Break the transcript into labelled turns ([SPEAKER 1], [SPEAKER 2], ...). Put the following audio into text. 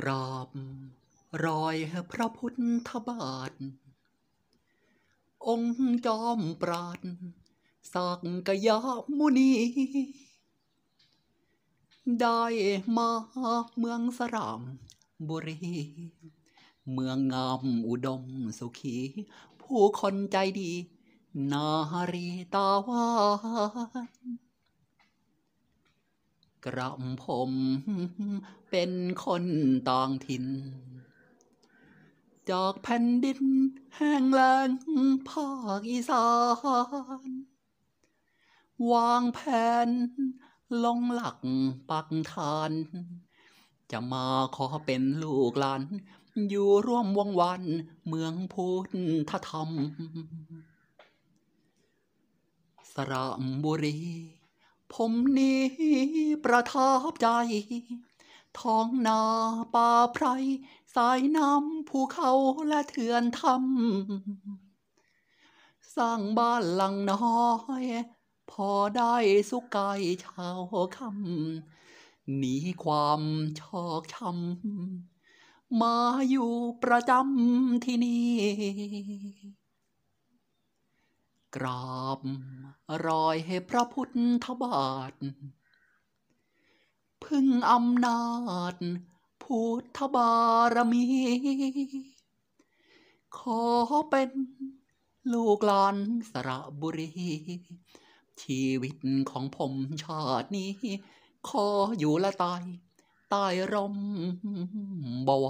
[SPEAKER 1] กราบรอยพระพุทธบาท องค์จอมปราดสักยมุนี ได้มาเมืองสรามบุรี เมืองงามอุดมสุขี ผู้คนใจดี นารีตาวานกระผม เป็นคนตองถิ่นจอกแผ่นดินแห้งแล้งภาคอีสานวางแผน ลงหลักปักฐาน จะมาขอเป็นลูกหลานอยู่ร่วมวงวันเมืองพุทธธรรม สระบุรีผมนี้ประทับใจ ท้องนาป่าไพร สายน้ำภูเขาและเถื่อนทำสร้างบ้านหลังน้อย พอได้สุกไก่ชาวคำหนีความชอกช้ำมาอยู่ประจำที่นี่กราบรอยให้พระพุทธบาท พึ่งอำนาจพุทธบารมี ขอเป็นลูกหลานสระบุรี ชีวิตของผมชาตินี้ ขออยู่ละตาย ตายร่มบว